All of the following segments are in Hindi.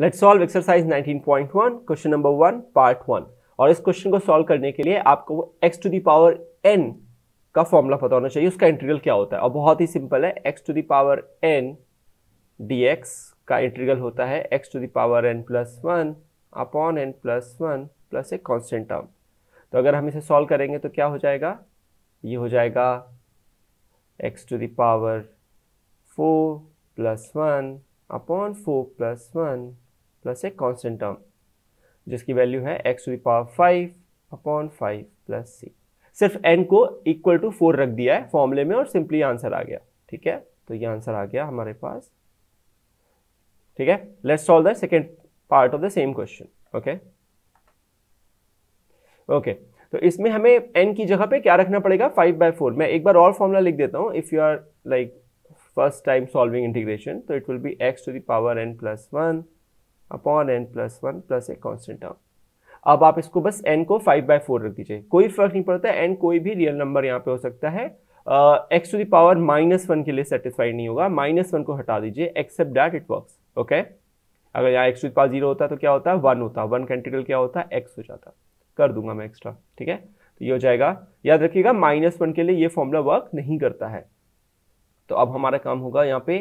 Late solve exercise 19.1 question number one part one और इस क्वेश्चन को सॉल्व करने के लिए आपको X to the power N का फॉर्मूला पता होना चाहिए उसका इंटीग्रल क्या होता है और बहुत ही सिंपल है x to the power N D का इंटीग्रल होता है x to the power N plus one upon N plus one plus एक कॉन्स्टेंट टर्म तो अगर हम इसे सॉल्व करेंगे तो क्या हो जाएगा ये हो जाएगा x to the power four plus one upon four plus one plus एक कांस्टेंट टर्म जिसकी वैल्यू है x to the power five upon five plus C सिर्फ एन को इक्वल टू फोर रख दिया है फॉर्मूले में और सिंपली आंसर आ गया ठीक है तो ये आंसर आ गया हमारे पास ठीक है let's solve the second part of the same question okay okay तो इसमें हमें एन की जगह पे क्या रखना पड़ेगा फाइव बाय फोर मैं एक बार और फॉर्मूला लिख देता हूँ if you are like first time solving integration तो it will be x to the power N plus one upon N plus one plus a constant term अब आप इसको बस एन को फाइव बाई फोर रख दीजिए कोई फर्क नहीं पड़ता एन कोई भी रियल नंबर यहाँ पे हो सकता है x to the power minus one के लिए सेटिस्फाइड नहीं होगा माइनस वन को हटा दीजिए except that it work okay अगर यहाँ एक्स टू दावर जीरो होता तो क्या होता वन होता वन का क्या होता एक्स हो जाता कर दूंगा मैं एक्स्ट्रा ठीक है तो ये हो जाएगा याद रखिएगा माइनस वन के लिए ये फॉर्मूला वर्क नहीं करता है तो अब हमारा काम होगा यहाँ पे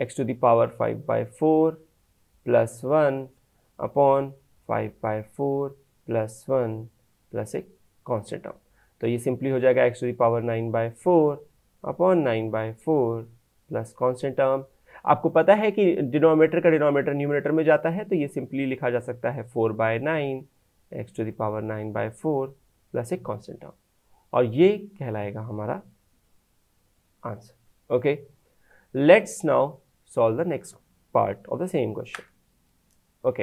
x to the power five by four plus one upon five by four plus one plus एक कॉन्स्टेंट टर्म तो ये सिंपली हो जाएगा x to the power nine by four upon nine by four plus constant term आपको पता है कि डिनोमीटर का डिनोमीटर न्यूमिनेटर में जाता है तो ये सिंपली लिखा जा सकता है four by nine x to the power nine by four plus एक कॉन्स्टेंट टर्म और ये कहलाएगा हमारा answer okay let's now solve the next part of the same question okay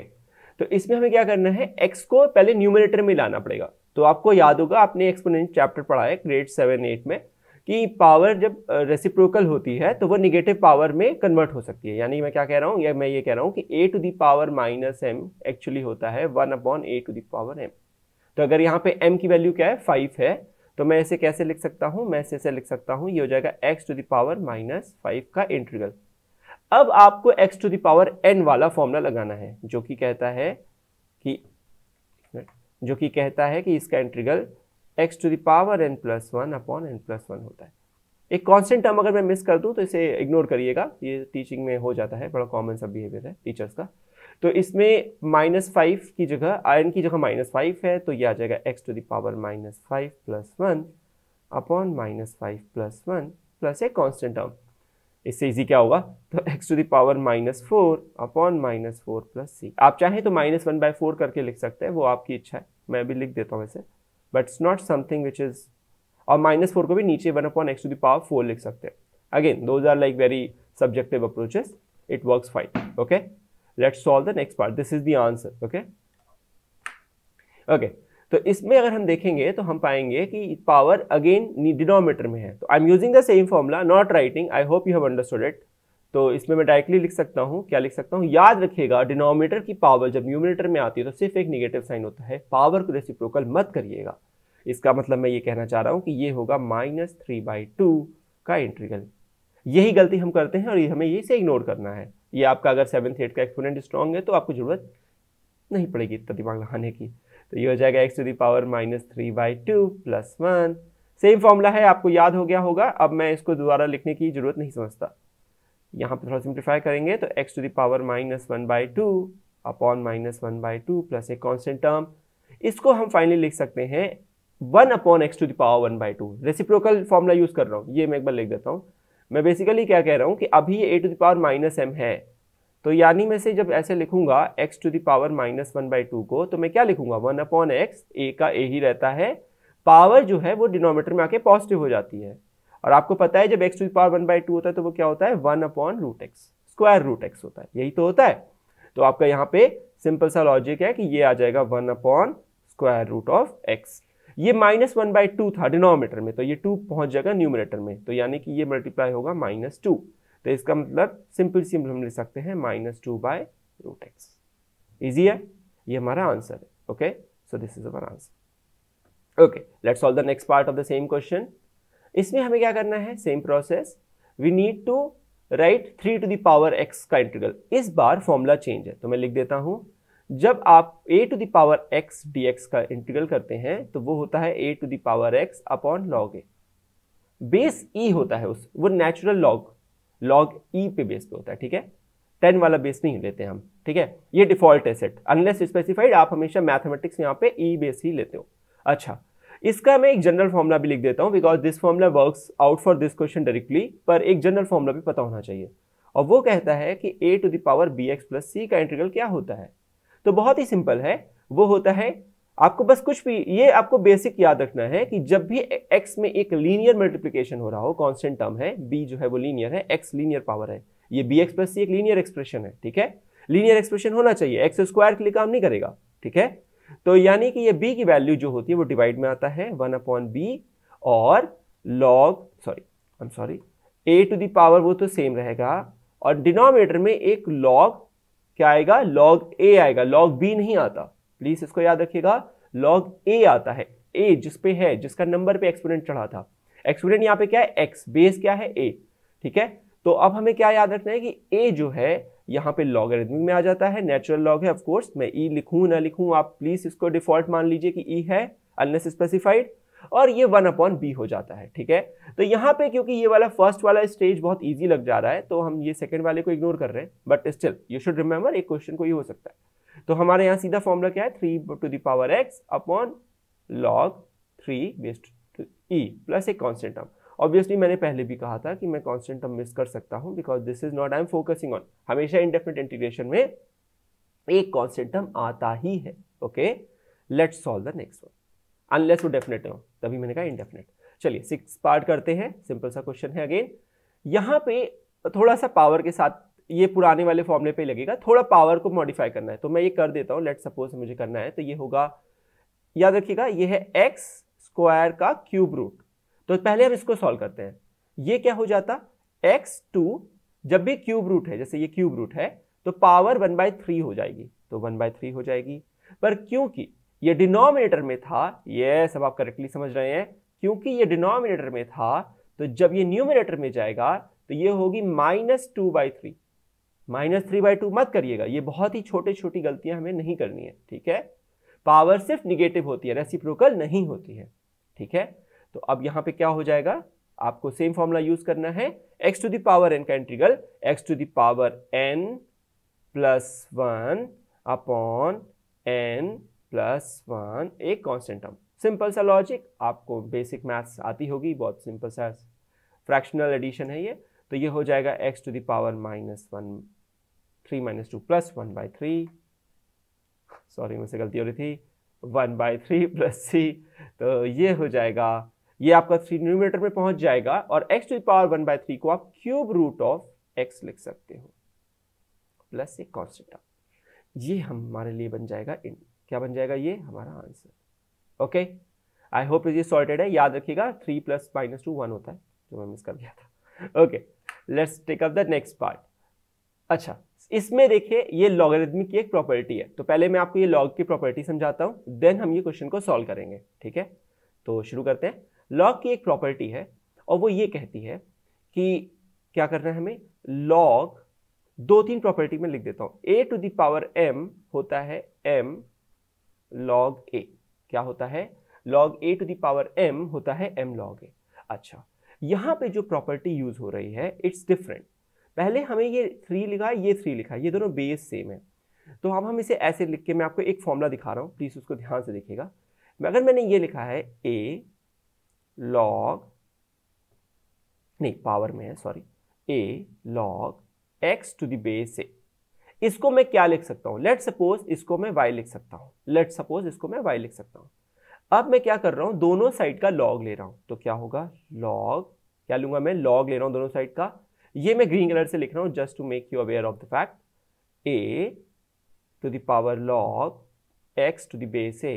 तो इसमें हमें क्या करना है एक्स को पहले न्यूमिनेटर में लाना पड़ेगा तो आपको याद होगा आपने एक्सपोनेंट चैप्टर पढ़ा है ग्रेड सेवन एट में कि पावर जब रेसिप्रोकल होती है तो वो निगेटिव पावर में कन्वर्ट हो सकती है यानी मैं क्या कह रहा हूँ या मैं ये कह रहा हूँ कि a to the power minus m actually होता है one upon a to the power m तो अगर यहाँ पे एम की वैल्यू क्या है फाइव है तो मैं इसे कैसे लिख सकता हूँ मैं इसे लिख सकता हूँ ये हो जाएगा x to the power minus five का इंटीग्रल अब आपको x टू पावर n वाला फॉर्मूला लगाना है जो कि कहता है कि जो कि कहता है कि इसका integral x to the power n plus one upon N plus one होता है एक कांस्टेंट टर्म अगर मैं मिस कर दूं तो इसे इग्नोर करिएगा ये टीचिंग में हो जाता है बड़ा कॉमन सब बिहेवियर है टीचर्स का तो इसमें माइनस फाइव की जगह आयन की जगह माइनस फाइव है तो ये आ जाएगा x to the power minus five plus one upon minus five plus one plus a constant term इससे इजी क्या होगा तो x to the power minus four upon minus four plus c आप चाहें तो माइनस वन बाई फोर करके लिख सकते हैं वो आपकी इच्छा है मैं भी लिख देता हूँ वैसे but it's not something which is और माइनस फोर को भी नीचे one upon x to the power four लिख सकते हैं again those are like very subjective approaches it work fine okay let's solve the next part this is the answer okay okay तो इसमें अगर हम देखेंगे तो हम पाएंगे कि पावर अगेन डिनोमीटर में है तो I am using the same formula not writing I hope you have understood it तो इसमें मैं डायरेक्टली लिख सकता हूँ क्या लिख सकता हूँ याद रखिएगा डिनोमीटर की पावर जब न्यूमिनेटर में आती है तो सिर्फ एक निगेटिव साइन होता है पावर को रेसिप्रोकल मत करिएगा इसका मतलब मैं ये कहना चाह रहा हूँ कि ये होगा माइनस थ्री बाई टू का इंट्रीगल यही गलती हम करते हैं और ये हमें इसे इग्नोर करना है ये आपका अगर सेवन एट का एक्सपोनेंट स्ट्रॉन्ग है तो आपको जरूरत नहीं पड़ेगी इतना दिमाग लगाने की तो ये हो जाएगा x to the power minus three by two plus one same formula है आपको याद हो गया होगा अब मैं इसको दोबारा लिखने की ज़रूरत नहीं समझता यहाँ पर थोड़ा सिंप्लीफाई करेंगे तो x to the power minus one by two upon minus one by two plus एक कॉन्स्टेंट टर्म इसको हम फाइनली लिख सकते हैं one upon x to the power one by two reciprocal formula use कर रहा हूँ ये मैं एक बार लिख देता हूँ मैं बेसिकली क्या कह रहा हूँ कि अभी ये a to the power minus m है तो यानी मैं से जब ऐसे लिखूंगा x to the power minus one by two को तो मैं क्या लिखूंगा वन अपॉन एक्स ए का ए ही रहता है पावर जो है वो डिनोमीटर में आके पॉजिटिव हो जाती है और आपको पता है जब x to power one by two होता है तो वो क्या होता है one upon root x square root x होता है यही तो होता है तो आपका यहाँ पे सिंपल सा लॉजिक है कि ये आ जाएगा one upon square root of x ये माइनस वन बाई टू था डिनोमीटर में तो ये टू पहुंच जाएगा न्यूमिनेटर में तो यानी कि ये मल्टीप्लाई होगा माइनस टू तो इसका मतलब सिंपल सिंपल हम ले सकते हैं minus two by root x easy है ये हमारा आंसर है okay so this is our answer okay let's solve the next part of the same question इसमें हमें क्या करना है same process we need to write three to the power x का इंटीग्रल इस बार फॉर्मूला चेंज है तो मैं लिख देता हूँ जब आप a to the power x d x का इंटीग्रल करते हैं तो वो होता है a to the power x upon log a base e होता है उस वो natural log log e e पे बेस पे होता है ठीक है टेन वाला बेस नहीं लेते हम ठीक है ये डिफॉल्ट है सेट अनलेस स्पेसिफाइड आप हमेशा मैथमेटिक्स यहाँ पे ई e बेस ही लेते हो अच्छा इसका मैं एक जनरल फॉर्मुला भी लिख देता हूँ because this formula work out for this question directly पर एक जनरल फॉर्मुला भी पता होना चाहिए और वो कहता है कि a to the power b x plus c का इंटीग्रल क्या होता है तो बहुत ही सिंपल है वो होता है आपको बस कुछ भी ये आपको बेसिक याद रखना है कि जब भी x में एक लीनियर मल्टीप्लीकेशन हो रहा हो कॉन्स्टेंट टर्म है b जो है वो लीनियर है x लीनियर पावर है ये बी एक्स प्लस सी एक लीनियर एक्सप्रेशन है ठीक है लीनियर एक्सप्रेशन होना चाहिए एक्स स्क्वायर के लिए काम नहीं करेगा ठीक है तो यानी कि ये b की वैल्यू जो होती है वो डिवाइड में आता है वन अपॉन बी और log sorry I am sorry a to the power वो तो सेम रहेगा और डिनोमिनेटर में एक लॉग क्या आएगा लॉग ए आएगा लॉग बी नहीं आता प्लीज इसको याद रखिएगा लॉग ए आता है ए जिस पे है जिसका नंबर पे एक्सपोनेंट चढ़ा था एक्सपोनेंट यहाँ पे क्या है एक्स बेस क्या है ए ठीक है तो अब हमें क्या याद रखना है कि ए जो है यहाँ पे लॉगरिथमिक में आ जाता है नेचुरल लॉग है ऑफकोर्स मैं ई e लिखूँ ना लिखूँ आप प्लीज इसको डिफॉल्ट मान लीजिए कि ई e है अनलेस स्पेसिफाइड और ये वन अपॉन बी हो जाता है ठीक है तो यहाँ पे क्योंकि ये वाला फर्स्ट वाला स्टेज बहुत ईजी लग जा रहा है तो हम ये सेकेंड वाले को इग्नोर कर रहे हैं but still you should remember एक क्वेश्चन को ये हो सकता है तो हमारे यहाँ सीधा फॉर्मूला क्या है three to the power x upon log three base to e plus a constant term obviously मैंने पहले भी कहा था कि मैं कॉन्स्टेंट टर्म मिस कर सकता हूँ because this is not I am focusing on हमेशा इंडेफिनेट इंटीग्रेशन में एक कॉन्स्टेंट टर्म आता ही है okay let's solve the next one unless वो डेफिनेट हो तभी मैंने कहा इंडेफिनेट चलिए सिक्स पार्ट करते हैं सिंपल सा क्वेश्चन है अगेन यहाँ पे थोड़ा सा पावर के साथ ये पुराने वाले फॉर्मूले पे लगेगा थोड़ा पावर को मॉडिफाई करना है तो मैं ये कर देता हूँ लेट सपोज मुझे करना है तो ये होगा याद रखिएगा ये है एक्स स्क्वायर का क्यूब रूट तो पहले हम इसको सॉल्व करते हैं ये क्या हो जाता एक्स टू जब भी क्यूब रूट है जैसे ये क्यूब रूट है तो पावर वन बाई थ्री हो जाएगी तो वन बाय थ्री हो जाएगी पर क्योंकि ये डिनोमिनेटर में था ये सब आप करेक्टली समझ रहे हैं क्योंकि ये डिनोमिनेटर में था तो जब ये न्यूमिनेटर में जाएगा तो ये होगी minus two by three minus three by two मत करिएगा ये बहुत ही छोटे छोटी गलतियां हमें नहीं करनी है ठीक है पावर सिर्फ निगेटिव होती है रेसिप्रोकल नहीं होती है ठीक है तो अब यहाँ पे क्या हो जाएगा आपको सेम फॉर्मूला यूज करना है एक्स टू दावर एन का integral x to the power N plus one upon N plus one एक कॉन्स्टेंट सिंपल सा लॉजिक आपको बेसिक मैथ्स आती होगी बहुत सिंपल सा फ्रैक्शनल एडिशन है ये तो ये हो जाएगा x to the power minus one three minus two plus one by three sorry मुझसे गलती हो रही थी one by three plus c तो ये हो जाएगा ये आपका थ्री न्यूमिनेटर में पहुंच जाएगा और x to power one by three को आप क्यूब रूट ऑफ एक्स लिख सकते हो प्लस एक कॉन्स्टेंट ये हमारे लिए बन जाएगा इन क्या बन जाएगा ये हमारा आंसर ओके आई होप ये सॉर्टेड है याद रखिएगा three plus minus two one होता है जो मैं मिस कर गया था okay let's take up the next part अच्छा इसमें देखिए ये लॉगरिथमिक की एक प्रॉपर्टी है तो पहले मैं आपको ये लॉग की प्रॉपर्टी समझाता हूँ देन हम ये क्वेश्चन को सॉल्व करेंगे ठीक है तो शुरू करते हैं लॉग की एक प्रॉपर्टी है और वो ये कहती है कि क्या करना है हमें लॉग दो तीन प्रॉपर्टी में लिख देता हूँ ए टू दावर एम होता है एम लॉग ए क्या होता है log a to the power m होता है एम लॉग ए अच्छा यहाँ पे जो प्रॉपर्टी यूज हो रही है इट्स डिफरेंट पहले हमें ये थ्री लिखा है ये थ्री लिखा है ये दोनों बेस सेम है तो हम हम इसे ऐसे लिख के मैं आपको एक फॉर्मूला दिखा रहा हूँ प्लीज़ उसको ध्यान से देखिएगा अगर मैंने ये लिखा है ए लॉग नहीं पावर में है sorry a log x to the base a इसको मैं क्या लिख सकता हूँ लेट सपोज इसको मैं वाई लिख सकता हूँ लेट सपोज इसको मैं वाई लिख सकता हूँ अब मैं क्या कर रहा हूँ दोनों साइड का लॉग ले रहा हूँ तो क्या होगा लॉग क्या लूंगा मैं लॉग ले रहा हूँ दोनों साइड का ये मैं ग्रीन कलर से लिख रहा हूं just to make you aware of the fact a to the power log x to the base a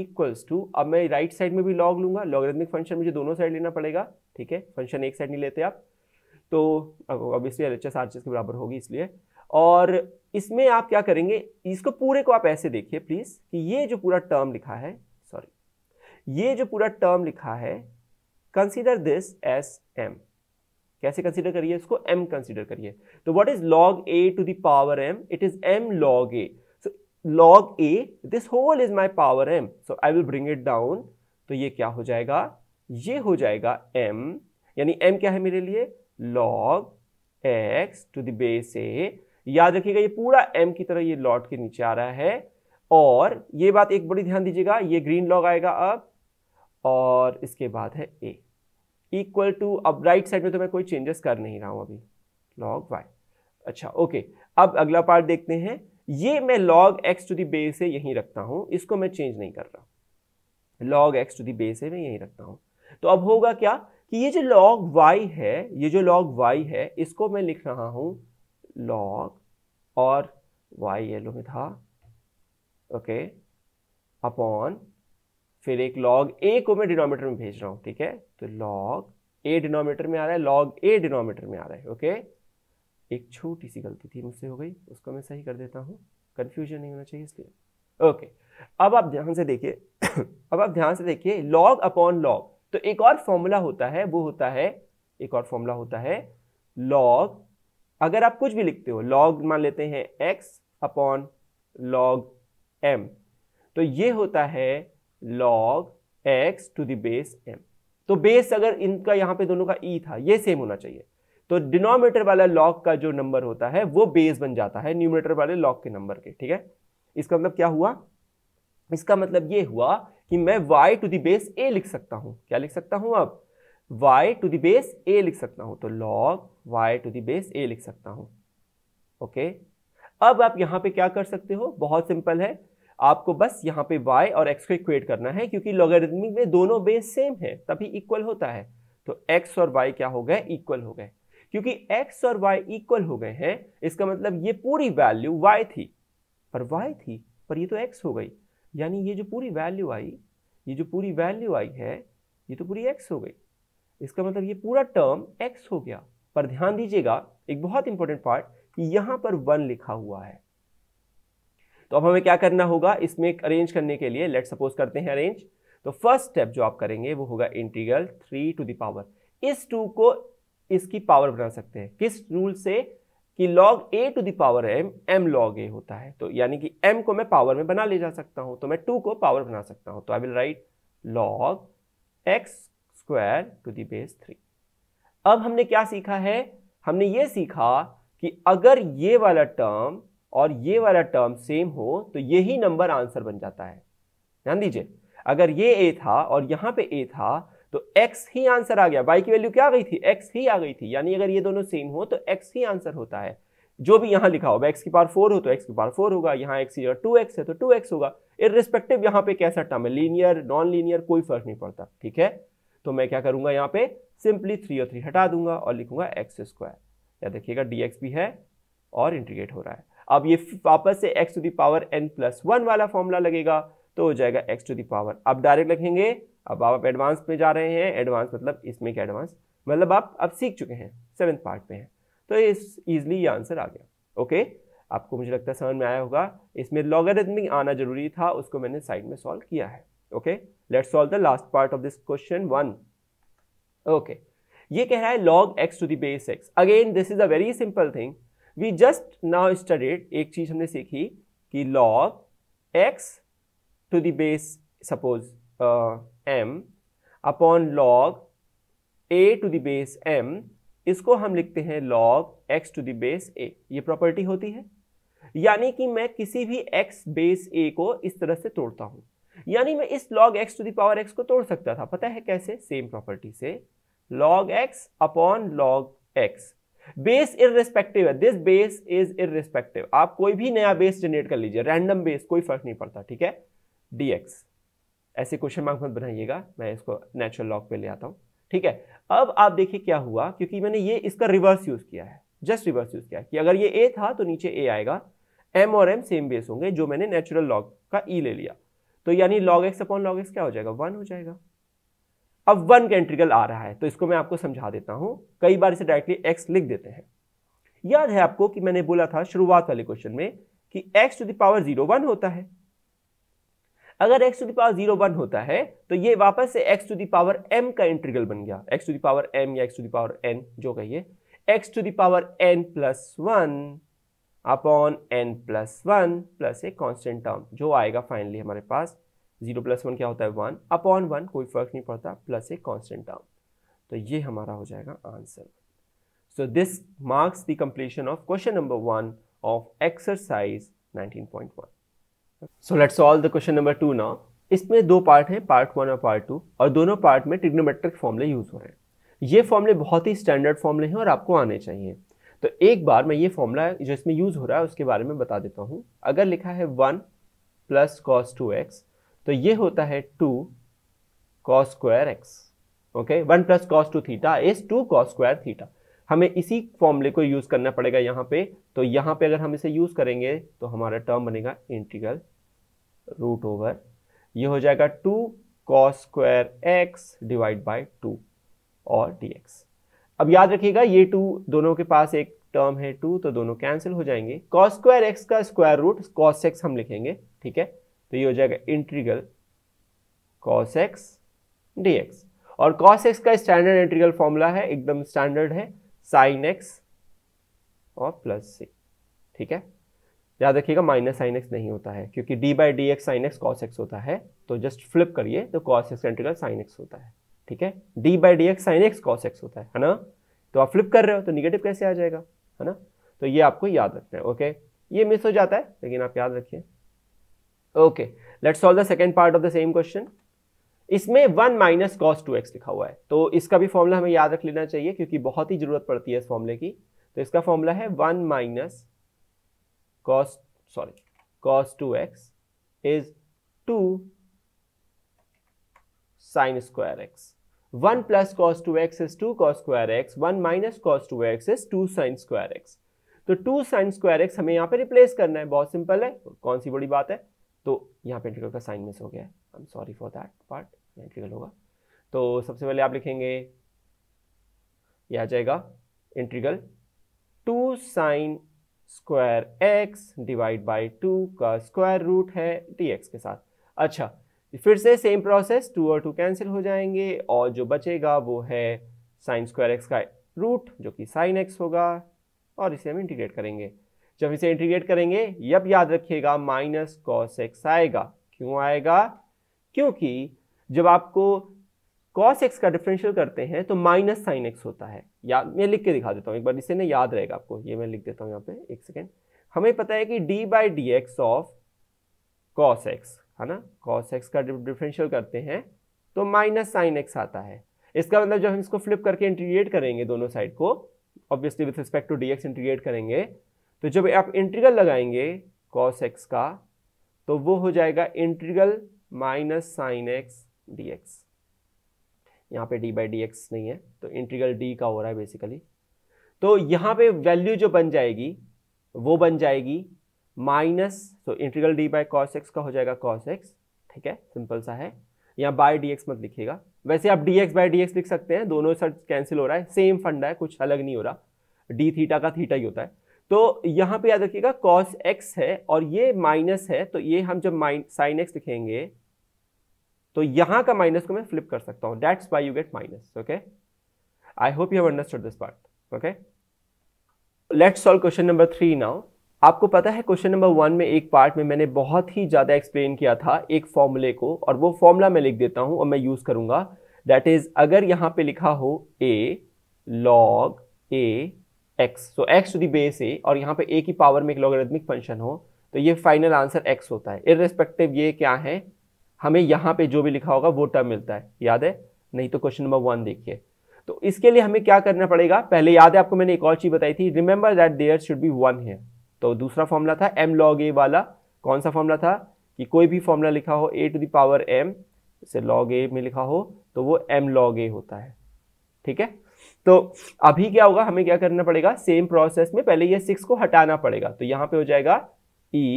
equals to अब मैं राइट right साइड में भी लॉग लूंगा लॉगरिथमिक फंक्शन मुझे दोनों साइड लेना पड़ेगा ठीक है फंक्शन एक साइड नहीं लेते आप तो ऑब्वियसली एल एच एस आर के बराबर होगी इसलिए और इसमें आप क्या करेंगे इसको पूरे को आप ऐसे देखिए प्लीज़ कि ये जो पूरा टर्म लिखा है सॉरी ये जो पूरा टर्म लिखा है कंसिडर दिस एस एम कैसे कंसीडर करिए इसको एम कंसीडर करिए तो what is log a to the power m it is m log a so log a this whole is my power m so I will bring it down तो ये क्या हो जाएगा ये हो जाएगा एम यानी एम क्या है मेरे लिए log x to the base a याद रखिएगा ये पूरा एम की तरह ये लॉट के नीचे आ रहा है और ये बात एक बड़ी ध्यान दीजिएगा ये ग्रीन लॉग आएगा अब और इसके बाद है ए इक्वल टू अब राइट साइड में तो मैं कोई चेंजेस कर नहीं रहा हूँ अभी लॉग वाई अच्छा ओके अब अगला पार्ट देखते हैं ये मैं log x to the base से यहीं रखता हूँ इसको मैं चेंज नहीं कर रहा log x to the base से मैं यहीं रखता हूँ तो अब होगा क्या कि ये जो लॉग वाई है ये जो लॉग वाई है इसको मैं लिख रहा हूँ लॉग और वाई येलो में था ओके अपॉन फिर एक लॉग ए को मैं डिनोमीटर में भेज रहा हूँ ठीक है तो लॉग ए डिनोमीटर में आ रहा है लॉग ए डिनोमीटर में आ रहा है ओके एक छोटी सी गलती थी मुझसे हो गई उसको मैं सही कर देता हूँ कन्फ्यूजन नहीं होना चाहिए इसलिए ओके अब आप ध्यान से देखिए अब आप ध्यान से देखिए लॉग अपॉन लॉग तो एक और फॉर्मूला होता है वो होता है एक और फॉर्मूला होता है लॉग अगर आप कुछ भी लिखते हो लॉग मान लेते हैं एक्स अपॉन लॉग एम तो ये होता है log x to the base m तो बेस अगर इनका यहाँ पे दोनों का ई e था ये सेम होना चाहिए तो डिनोमिनेटर वाला लॉग का जो नंबर होता है वो बेस बन जाता है न्यूमिनेटर वाले लॉग के नंबर के ठीक है इसका मतलब क्या हुआ इसका मतलब ये हुआ कि मैं y to the base a लिख सकता हूँ क्या लिख सकता हूँ अब y to the base a लिख सकता हूं तो log y to the base a लिख सकता हूं ओके okay? अब आप यहां पे क्या कर सकते हो बहुत सिंपल है आपको बस यहाँ पे y और x को इक्वेट करना है क्योंकि लॉगरिथमिक में दोनों बेस सेम है तभी इक्वल होता है तो x और y क्या हो गए इक्वल हो गए क्योंकि x और y इक्वल हो गए हैं इसका मतलब ये पूरी वैल्यू y थी पर y थी पर ये तो x हो गई यानी ये जो पूरी वैल्यू आई ये जो पूरी वैल्यू आई है ये तो पूरी एक्स हो गई इसका मतलब ये पूरा टर्म एक्स हो गया पर ध्यान दीजिएगा एक बहुत इंपॉर्टेंट पार्ट कि यहाँ पर वन लिखा हुआ है तो अब हमें क्या करना होगा इसमें अरेंज करने के लिए लेट सपोज करते हैं अरेंज तो फर्स्ट स्टेप जो आप करेंगे वो होगा इंटीग्रल थ्री टू दावर इस टू को इसकी पावर बना सकते हैं किस रूल से कि log a to the power m m log a होता है तो यानी कि एम को मैं पावर में बना ले जा सकता हूं तो मैं टू को पावर बना सकता हूं तो I will write log x square to the base three अब हमने क्या सीखा है हमने ये सीखा कि अगर ये वाला टर्म और ये वाला टर्म सेम हो तो यही नंबर आंसर बन जाता है ध्यान दीजिए अगर ये ए था और यहां पे ए था तो एक्स ही आंसर आ गया y की वैल्यू क्या आ गई थी एक्स ही आ गई थी यानी अगर ये दोनों सेम हो तो एक्स ही आंसर होता है जो भी यहां लिखा होगा एक्स की पावर फोर हो तो एक्स की पावर फोर होगा यहाँ एक्स टू एक्स है तो टू एक्स होगा रिस्पेक्टिव यहाँ पे कैसा टर्म है लीनियर नॉन लीनियर कोई फर्क नहीं पड़ता ठीक है तो मैं क्या करूंगा यहाँ पे सिंपली थ्री और थ्री हटा दूंगा और लिखूंगा एक्स स्क्वायर या देखिएगा डी भी है और इंटीग्रेट हो रहा है अब ये वापस से x to the power N plus one वाला फॉर्मूला लगेगा तो हो जाएगा एक्स टू दावर अब डायरेक्ट लिखेंगे अब आप एडवांस में जा रहे हैं एडवांस मतलब इसमें क्या एडवांस मतलब आप अब सीख चुके हैं सेवेंथ पार्ट में हैं तो इस ईजिली ये आंसर आ गया ओके आपको मुझे लगता है समझ में आया होगा इसमें लॉगरिथमिक आना जरूरी था उसको मैंने साइड में सॉल्व किया है okay let solve the last part of this question one okay ये कह रहा है log x to the base x again this is a very simple thing we just now studied एक चीज़ हमने सीखी कि log x to the base suppose m upon log a to the base m इसको हम लिखते हैं log x to the base a ये प्रॉपर्टी होती है यानी कि मैं किसी भी एक्स बेस ए को इस तरह से तोड़ता हूं यानी मैं इस log x to the power x को तोड़ सकता था पता है कैसे सेम प्रॉपर्टी से log x upon log x base irrespective है दिस बेस इज इरेस्पेक्टिव आप कोई भी नया बेस जनरेट कर लीजिए रैंडम बेस कोई फर्क नहीं पड़ता ठीक है डी एक्स ऐसे क्वेश्चन मार्क मत बनाइएगा मैं इसको नेचुरल लॉक पे ले आता हूँ ठीक है अब आप देखिए क्या हुआ क्योंकि मैंने ये इसका रिवर्स यूज किया है जस्ट रिवर्स यूज किया कि अगर ये ए था तो नीचे ए आएगा एम और एम सेम बेस होंगे जो मैंने नेचुरल लॉग का ई e ले लिया तो यानी log x upon log x क्या हो जाएगा वन हो जाएगा अब वन का इंटीग्रल आ रहा है तो इसको मैं आपको समझा देता हूं कई बार इसे डायरेक्टली एक्स लिख देते हैं याद है आपको कि मैंने बोला था शुरुआत वाले क्वेश्चन में कि x to the power zero one होता है अगर x to the power zero one होता है तो ये वापस से एक्स टू दावर एम का इंटीग्रल बन गया एक्स टू दावर एम या एक्स टू दावर एन जो कहिए x to the power N plus one upon N plus one plus a constant term जो आएगा फाइनली हमारे पास जीरो प्लस वन क्या होता है वन अपॉन वन कोई फर्क नहीं पड़ता प्लस ए कॉन्स्टेंट टर्म तो ये हमारा हो जाएगा answer so this marks the completion of question number one of exercise 19.1 so let's solve the question number two now इसमें दो पार्ट हैं पार्ट वन और पार्ट टू और दोनों पार्ट में ट्रिग्नोमेट्रिक फॉर्मले यूज हो रहे हैं ये फॉर्मले बहुत ही स्टैंडर्ड फॉर्मले हैं और आपको आने चाहिए तो एक बार मैं ये फॉर्मूला जो इसमें यूज़ हो रहा है उसके बारे में बता देता हूँ अगर लिखा है one plus cos two x तो ये होता है two cos square x okay one plus cos two theta is two cos square theta हमें इसी फॉर्मूले को यूज करना पड़ेगा यहां पे तो यहां पे अगर हम इसे यूज करेंगे तो हमारा टर्म बनेगा इंटीग्रल रूट ओवर ये हो जाएगा two cos square x divide by two और डी एक्स अब याद रखिएगा ये टू दोनों के पास एक टर्म है टू तो दोनों कैंसिल हो जाएंगे कॉस स्क्वायर एक्स का स्क्वायर रूट कॉस एक्स हम लिखेंगे ठीक है तो ये हो जाएगा integral cos x d x और कॉस एक्स का स्टैंडर्ड इंट्रीगल फॉर्मूला है एकदम स्टैंडर्ड है साइन एक्स और प्लस सी ठीक है याद रखिएगा माइनस साइन एक्स नहीं होता है क्योंकि d by d x sine x cos x होता है तो जस्ट फ्लिप करिए तो cos x integral sine x होता है ठीक है d by d x sine x cos x होता है ना तो आप फ्लिप कर रहे हो तो निगेटिव कैसे आ जाएगा है ना तो ये आपको याद रखना है ओके ये मिस हो जाता है लेकिन आप याद रखिए okay let solve the second part of the same question इसमें one minus cos two x लिखा हुआ है तो इसका भी फॉर्मूला हमें याद रख लेना चाहिए क्योंकि बहुत ही जरूरत पड़ती है इस फॉर्मूले की तो इसका फॉर्मूला है one minus cos sorry cos two x is two sine square x one plus cos two x is two cos square x one minus cos two x is two sine square x तो टू साइन स्क्वायर एक्स हमें यहां पे रिप्लेस करना है बहुत सिंपल है कौन सी बड़ी बात है तो यहाँ पेंटिकल का साइन मिस हो गया I am sorry for that part पेंटिकल होगा तो सबसे पहले आप लिखेंगे ये आ जाएगा integral two sine square x divide by two का स्क्वायर रूट है एक्स के साथ अच्छा फिर से सेम प्रोसेस टू और टू कैंसिल हो जाएंगे और जो बचेगा वो है साइन स्क्वायर एक्स का रूट जो कि साइन एक्स होगा और इसे हम इंटीग्रेट करेंगे जब इसे इंटीग्रेट करेंगे यब याद रखिएगा माइनस कॉस एक्स आएगा क्यों आएगा क्योंकि जब आपको कॉस एक्स का डिफरेंशियल करते हैं तो माइनस साइन एक्स होता है याद मैं लिख के दिखा देता हूँ एक बार इसे ना याद रहेगा आपको ये मैं लिख देता हूँ यहाँ पे एक सेकेंड हमें पता है कि d by d x of cos x है ना कॉस एक्स का डिफरेंशियल करते हैं तो माइनस साइन एक्स आता है इसका मतलब जब हम इसको फ्लिप करके इंटीग्रेट करेंगे दोनों साइड को obviously with respect to d x integrate करेंगे तो जब आप इंटीग्रल लगाएंगे कॉस एक्स का तो वो हो जाएगा integral minus sine x d x यहाँ पे डी बाई डी एक्स नहीं है तो इंटीग्रल डी का हो रहा है बेसिकली तो यहाँ पे वैल्यू जो बन जाएगी वो बन जाएगी माइनस तो integral d by cos x का हो जाएगा कॉस एक्स ठीक है सिंपल सा है यहाँ बाय डी एक्स मत लिखिएगा वैसे आप d x by d x लिख सकते हैं दोनों सर कैंसिल हो रहा है सेम फंडा है कुछ अलग नहीं हो रहा डी थीटा का थीटा ही होता है तो यहाँ पे याद रखिएगा कॉस एक्स है और ये माइनस है तो ये हम जब माइन साइन एक्स लिखेंगे तो यहाँ का माइनस को मैं फ्लिप कर सकता हूँ that's why you get minus okay I hope you have understood this part okay let's solve question number three now आपको पता है क्वेश्चन नंबर वन में एक पार्ट में मैंने बहुत ही ज़्यादा एक्सप्लेन किया था एक फॉर्मूले को और वो फॉर्मूला मैं लिख देता हूं और मैं यूज़ करूंगा दैट इज़ अगर यहां पे लिखा हो a log a x so x to the base a और यहाँ पे ए की पावर में एक लॉगरिथमिक फंक्शन हो तो ये फाइनल आंसर एक्स होता है इरेस्पेक्टिव ये क्या है हमें यहाँ पे जो भी लिखा होगा वो टर्म मिलता है याद है नहीं तो क्वेश्चन नंबर वन देखिए तो इसके लिए हमें क्या करना पड़ेगा पहले याद है आपको मैंने एक और चीज़ बताई थी remember that there should be one है तो दूसरा फॉर्मूला था एम लॉग ए वाला कौन सा फॉर्मूला था कि कोई भी फॉर्मूला लिखा हो ए टू दावर एम जैसे लॉग ए में लिखा हो तो वो एम लॉग ए होता है ठीक है तो अभी क्या होगा हमें क्या करना पड़ेगा सेम प्रोसेस में पहले ये सिक्स को हटाना पड़ेगा तो यहाँ पे हो जाएगा e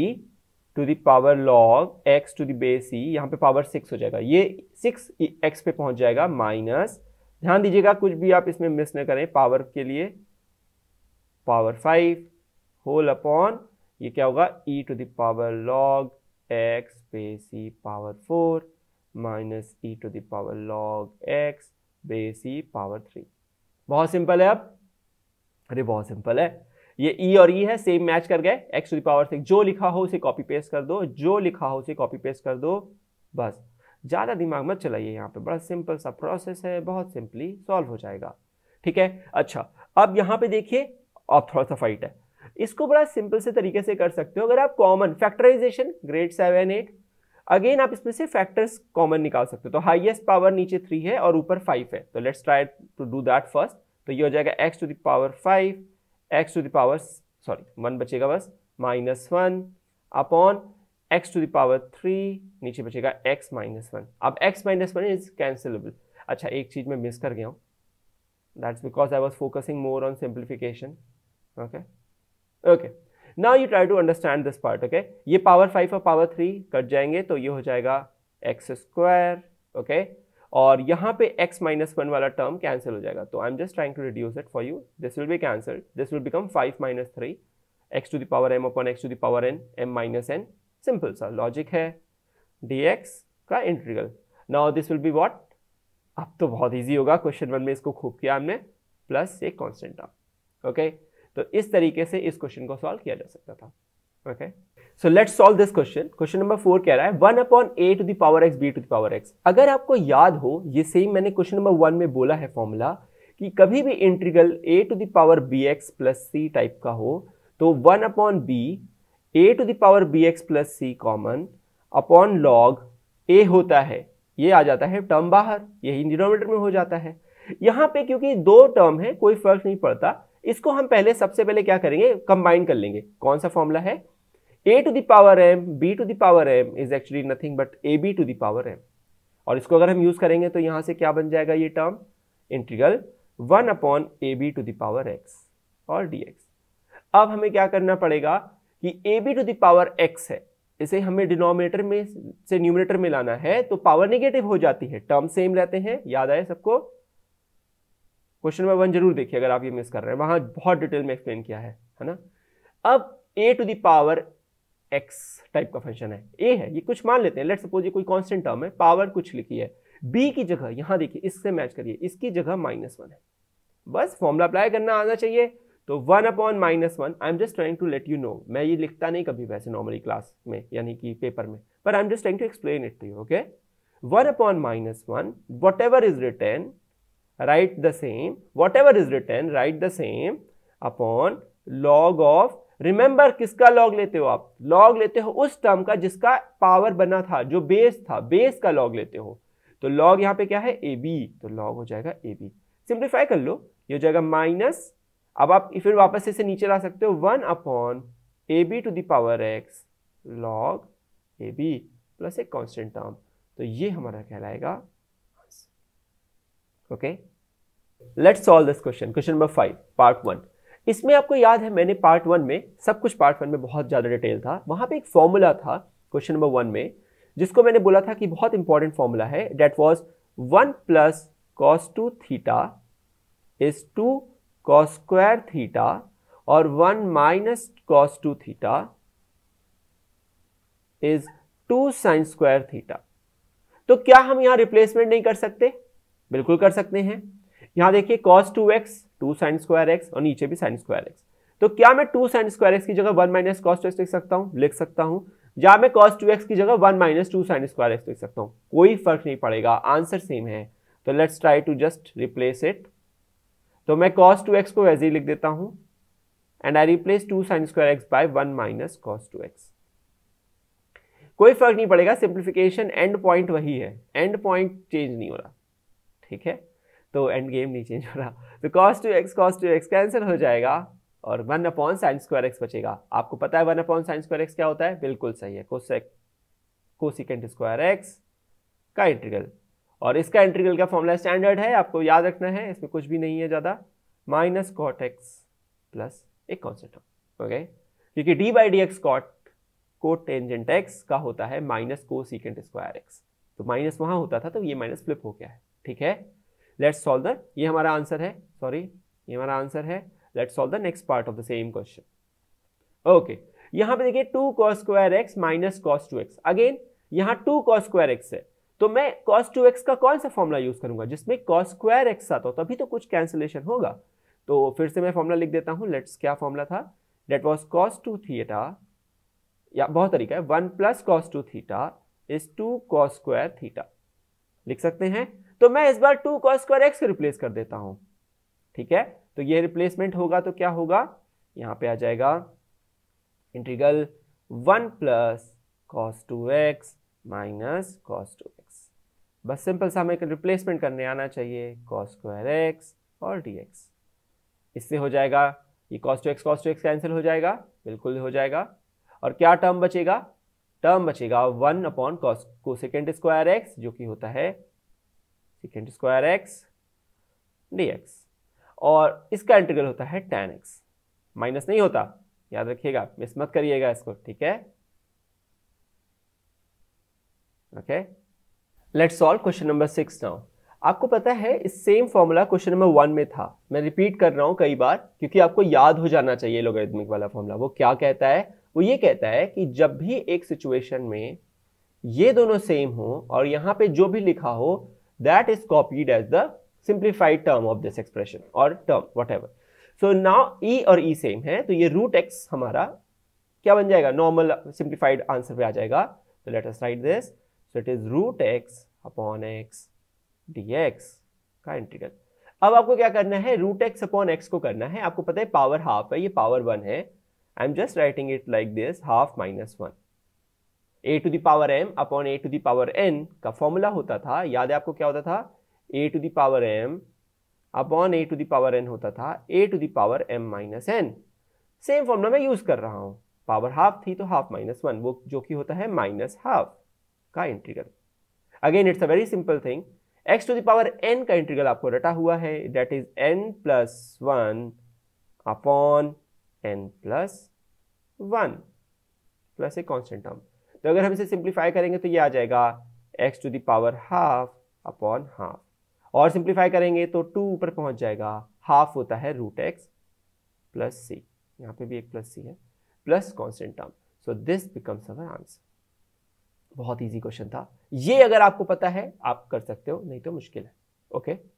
to the power log x to this e यहाँ पे पावर सिक्स हो जाएगा ये सिक्स एक्स e, पे पहुंच जाएगा माइनस ध्यान दीजिएगा कुछ भी आप इसमें मिस ना करें पावर के लिए पावर फाइव होल अपॉन ये क्या होगा e to the power log x base e power four minus e to the power log x base e power three बहुत सिंपल है अब अरे बहुत सिंपल है ये ई e और ई e है सेम मैच कर गए एक्स टू दावर सिक्स जो लिखा हो उसे कॉपी पेस्ट कर दो जो लिखा हो उसे कॉपी पेस्ट कर दो बस ज़्यादा दिमाग मत चलाइए यहाँ पे बड़ा सिंपल सा प्रोसेस है बहुत सिंपली सॉल्व हो जाएगा ठीक है अच्छा अब यहाँ पे देखिए अब थोड़ा सा फाइट है इसको बड़ा सिंपल से तरीके से कर सकते हो अगर आप common factorisation grade seven eight again आप इसमें से फैक्टर्स कॉमन निकाल सकते हो तो हाईएस्ट पावर नीचे थ्री है और ऊपर फाइव है तो let's try to do that first तो ये हो जाएगा x to the power five x to the power sorry one बचेगा बस minus one upon x to the power three नीचे बचेगा एक्स माइनस वन अब x minus one is cancellable अच्छा एक चीज़ मैं मिस कर गया हूँ that's because I was focusing more on simplification okay okay now you try to understand this part okay ये पावर फाइव और पावर थ्री कट जाएंगे तो ये हो जाएगा एक्स स्क्वायर ओके और यहाँ पे x माइनस वन वाला टर्म कैंसिल हो जाएगा तो I am just trying to reduce it for you this will be cancel this will become five minus three x to the power m upon x to the power n m minus n simple सा लॉजिक है डी एक्स का integral now this will be what अब तो बहुत ईजी होगा क्वेश्चन वन में इसको खूब किया हमने प्लस एक कॉन्स्टेंट टर्म ओके तो इस तरीके से इस क्वेश्चन को सॉल्व किया जा सकता था okay so let's solve this question question number four कह रहा है one upon a to the power x b to the power x अगर आपको याद हो ये सेम मैंने क्वेश्चन नंबर वन में बोला है फॉर्मूला कि कभी भी integral a to the power b x plus c type का हो तो one upon b a to the power b x plus c common upon log a होता है ये आ जाता है टर्म बाहर यही डिनोमीटर में हो जाता है यहाँ पे क्योंकि दो टर्म है कोई फर्क नहीं पड़ता इसको हम पहले सबसे पहले क्या करेंगे कंबाइन कर लेंगे कौन सा फॉर्मूला है a to the power m b to the power m is actually nothing but a b to the power m और इसको अगर हम यूज करेंगे तो यहां से क्या बन जाएगा ये term integral one upon a b to the power x और डी एक्स अब हमें क्या करना पड़ेगा कि a b to the power x है इसे हमें डिनोमिनेटर में से न्यूमिनेटर में लाना है तो पावर निगेटिव हो जाती है टर्म सेम रहते हैं याद आए सबको क्वेश्चन नंबर वन जरूर देखिए अगर आप ये मिस कर रहे हैं वहां बहुत डिटेल में एक्सप्लेन किया है है ना अब a to the power x type का फंक्शन है ए है ये कुछ मान लेते हैं लेट सपोज ये कोई कॉन्स्टेंट टर्म है पावर कुछ लिखी है बी की जगह यहां देखिए इससे मैच करिए इसकी जगह माइनस वन है बस फॉर्मूला अप्लाई करना आना चाहिए तो one upon minus one I am just trying to let you know मैं ये लिखता नहीं कभी वैसे नॉर्मली क्लास में यानी कि पेपर में but I am just trying to explain it to you okay one upon minus one whatever is return write the same whatever is written write the same upon log of remember किसका लॉग लेते हो आप लॉग लेते हो उस टर्म का जिसका पावर बना था जो बेस था बेस का लॉग लेते हो तो लॉग यहाँ पे क्या है ए बी तो लॉग हो जाएगा ए बी सिंप्लीफाई कर लो ये हो जाएगा माइनस अब आप फिर वापस इसे नीचे ला सकते हो one upon a b to the power x log a b plus एक कॉन्स्टेंट टर्म तो ये हमारा कहलाएगा okay okay? Let solve this question question number five part one इसमें आपको याद है मैंने पार्ट वन में सब कुछ पार्ट वन में बहुत ज़्यादा डिटेल था वहां पे एक फॉर्मूला था क्वेश्चन नंबर वन में जिसको मैंने बोला था कि बहुत इंपॉर्टेंट फॉर्मूला है that was one plus cos two theta is two cos square theta और one minus cos two theta is two sine square theta तो क्या हम यहां रिप्लेसमेंट नहीं कर सकते बिल्कुल कर सकते हैं यहां देखिए cos two x two sine square x और नीचे भी साइन स्क्वायर एक्स तो क्या मैं टू साइन स्क्वायर एक्स की जगह one minus cos two x लिख सकता हूं लिख सकता हूं या मैं कॉस टू एक्स की जगह one minus two sine square x लिख सकता हूं कोई फर्क नहीं पड़ेगा आंसर सेम है तो let's try to just replace it तो मैं कॉस टू एक्स को वैसे ही लिख देता हूं and I replace two sine square x by one minus cos two x कोई फर्क नहीं पड़ेगा सिंप्लीफिकेशन एंड पॉइंट वही है एंड पॉइंट चेंज नहीं हो रहा ठीक है तो एंड गेम नहीं चेंज हो रहा तो cos two x cos two x cancel हो जाएगा और one upon sine square x बचेगा आपको पता है one upon sine square x क्या होता है बिल्कुल सही है कोसेक कोसिकेंट स्क्वायर एक्स का इंटीग्रल और इसका इंटीग्रल का फॉर्मूला स्टैंडर्ड है आपको याद रखना है इसमें कुछ भी नहीं है ज़्यादा माइनस कॉट एक्स प्लस एक कॉन्सेंट ओके क्योंकि d by d x cot cotangent x का होता है minus cosecant square x तो माइनस वहाँ होता था तो ये माइनस फ्लिप हो गया है ठीक है लेट्स सॉल्व द ये हमारा आंसर है सॉरी ये हमारा आंसर है let's solve the next part of the same question okay यहां पे देखिए two cos square x minus cos two x again यहां टू कॉस स्क्वायर एक्स है तो मैं कॉस टू एक्स का कौन सा फॉर्मुला यूज करूंगा जिसमें कॉस स्क्वायर एक्स आता हो तभी तो कुछ कैंसिलेशन होगा तो फिर से मैं फॉर्मुला लिख देता हूं लेट्स क्या फॉर्मुला था that was cos two theta या बहुत तरीका है one plus cos two theta is two cos square theta लिख सकते हैं तो मैं इस बार two cos square x replace कर देता हूं ठीक है तो ये रिप्लेसमेंट होगा तो क्या होगा यहां पे आ जाएगा integral one plus cos two x minus cos two x बस सिंपल सा हमें रिप्लेसमेंट करने आना चाहिए कॉस स्क्वायर एक्स और डी एक्स इससे हो जाएगा ये cos two x cos two x cancel हो जाएगा बिल्कुल हो जाएगा और क्या टर्म बचेगा टर्म बचेगा वन अपॉन कॉस को सेकेंड स्क्वायर एक्स जो कि होता है second square x d x और इसका इंटीग्रल होता है टेन एक्स माइनस नहीं होता याद रखिएगा मिस मत करिएगा इसको ठीक है okay let's solve question number six now आपको पता है इस same formula question number one में था मैं रिपीट कर रहा हूं कई बार क्योंकि आपको याद हो जाना चाहिए लोगारिथमिक वाला फॉर्मूला वो क्या कहता है वो ये कहता है कि जब भी एक सिचुएशन में ये दोनों सेम हो और यहां पे जो भी लिखा हो that is copied as the simplified term of this expression or term whatever so now e or e same hai to ye root x hamara kya ban jayega normal simplified answer pe aa jayega so let us write this so it is root x upon x dx का integral अब आपको क्या करना है रूट एक्स अपॉन एक्स को करना है आपको पता है पावर हाफ है ये पावर वन है I am just writing it like this half minus one a to the power m upon a to the power n का फॉर्मूला होता था याद है आपको क्या होता था a to the power m upon a to the power n होता था a to the power m minus n same formula मैं यूज कर रहा हूँ पावर हाफ थी तो हाफ माइनस वन वो जो कि होता है माइनस हाफ का integral again it's a very simple thing x to the power n का इंटीग्रल आपको रटा हुआ है that is n plus one upon N plus one plus a constant term तो अगर हम इसे सिंप्लीफाई करेंगे तो ये आ जाएगा x to the power half upon half और सिंप्लीफाई करेंगे तो टू ऊपर पहुंच जाएगा हाफ होता है रूट एक्स प्लस सी यहाँ पे भी एक प्लस सी है plus constant term so this becomes our answer बहुत इजी क्वेश्चन था ये अगर आपको पता है आप कर सकते हो नहीं तो मुश्किल है ओके okay?